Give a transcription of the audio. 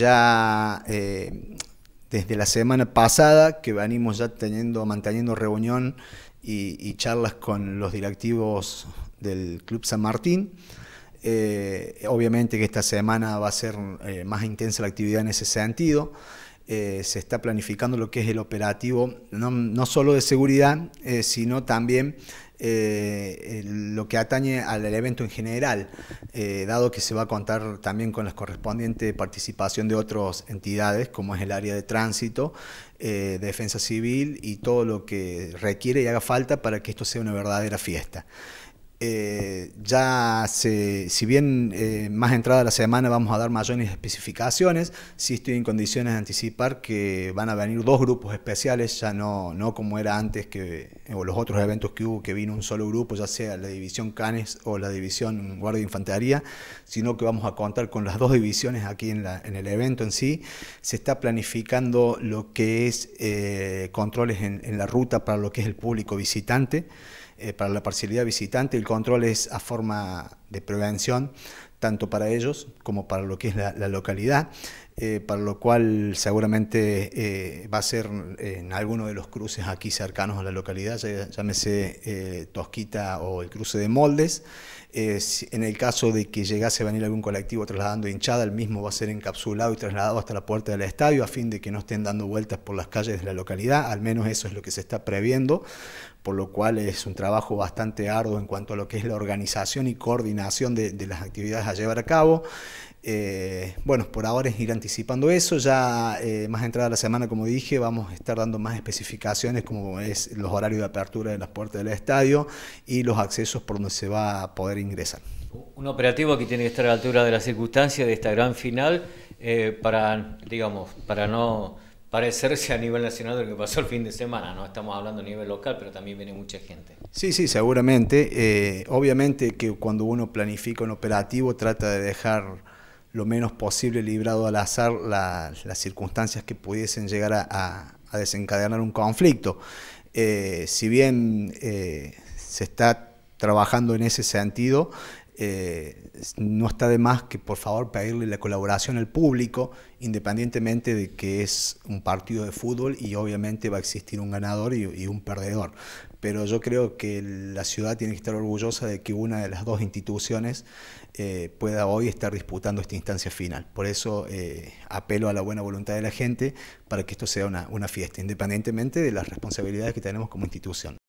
ya eh, desde la semana pasada que venimos ya teniendo, manteniendo reunión y, charlas con los directivos del Club San Martín. Eh, obviamente que esta semana va a ser eh, más intensa la actividad en ese sentido. se está planificando lo que es el operativo, no, no solo de seguridad, sino también eh, lo que atañe al evento en general, eh, dado que se va a contar también con la correspondiente participación de otras entidades, como es el área de tránsito, eh, defensa civil y todo lo que requiere y haga falta para que esto sea una verdadera fiesta. ya si bien más entrada la semana vamos a dar mayores especificaciones, sí estoy en condiciones de anticipar que van a venir dos grupos especiales, ya no, no como era antes que eh, o los otros eventos que hubo que vino un solo grupo, ya sea la división Canes o la división Guardia e Infantería, sino que vamos a contar con las dos divisiones aquí en, el evento en sí. Se está planificando lo que es eh, controles en, la ruta para lo que es el público visitante eh, para la parcialidad visitante. El control es a forma de prevención, tanto para ellos como para lo que es la localidad. Eh, para lo cual seguramente eh, va a ser en alguno de los cruces aquí cercanos a la localidad, llámese eh, Tosquita o el cruce de Moldes. en el caso de que llegase a venir algún colectivo trasladando hinchada, el mismo va a ser encapsulado y trasladado hasta la puerta del estadio a fin de que no estén dando vueltas por las calles de la localidad, al menos eso es lo que se está previendo, por lo cual es un trabajo bastante arduo en cuanto a lo que es la organización y coordinación de las actividades a llevar a cabo. Eh, bueno, por ahora es ir anticipando eso. Ya eh, más entrada la semana, como dije, vamos a estar dando más especificaciones, como es los horarios de apertura de las puertas del estadio y los accesos por donde se va a poder ingresar. Un operativo que tiene que estar a la altura de las circunstancias de esta gran final eh, para, digamos, para no parecerse a nivel nacional de lo que pasó el fin de semana, ¿no? Estamos hablando a nivel local, pero también viene mucha gente. Sí, sí, seguramente. obviamente que cuando uno planifica un operativo trata de dejar lo menos posible librado al azar las circunstancias que pudiesen llegar a, desencadenar un conflicto. Eh, si bien eh, se está trabajando en ese sentido, eh, no está de más que por favor pedirle la colaboración al público, independientemente de que es un partido de fútbol y obviamente va a existir un ganador y, un perdedor. Pero yo creo que la ciudad tiene que estar orgullosa de que una de las dos instituciones eh, pueda hoy estar disputando esta instancia final. Por eso eh, apelo a la buena voluntad de la gente para que esto sea una fiesta, independientemente de las responsabilidades que tenemos como institución.